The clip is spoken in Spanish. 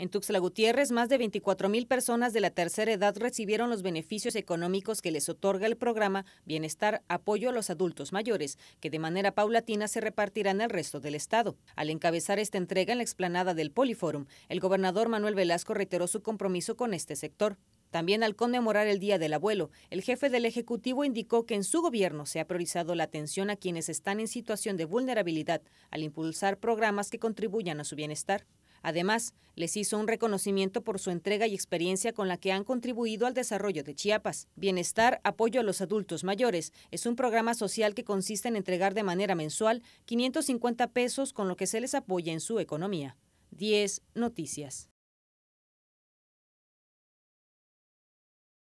En Tuxtla Gutiérrez, más de 24.000 personas de la tercera edad recibieron los beneficios económicos que les otorga el programa Bienestar Apoyo a los Adultos Mayores, que de manera paulatina se repartirán al resto del Estado. Al encabezar esta entrega en la explanada del Poliforum, el gobernador Manuel Velasco reiteró su compromiso con este sector. También al conmemorar el Día del Abuelo, el jefe del Ejecutivo indicó que en su gobierno se ha priorizado la atención a quienes están en situación de vulnerabilidad al impulsar programas que contribuyan a su bienestar. Además, les hizo un reconocimiento por su entrega y experiencia con la que han contribuido al desarrollo de Chiapas. Bienestar, apoyo a los adultos mayores, es un programa social que consiste en entregar de manera mensual 550 pesos con lo que se les apoya en su economía. 10 Noticias.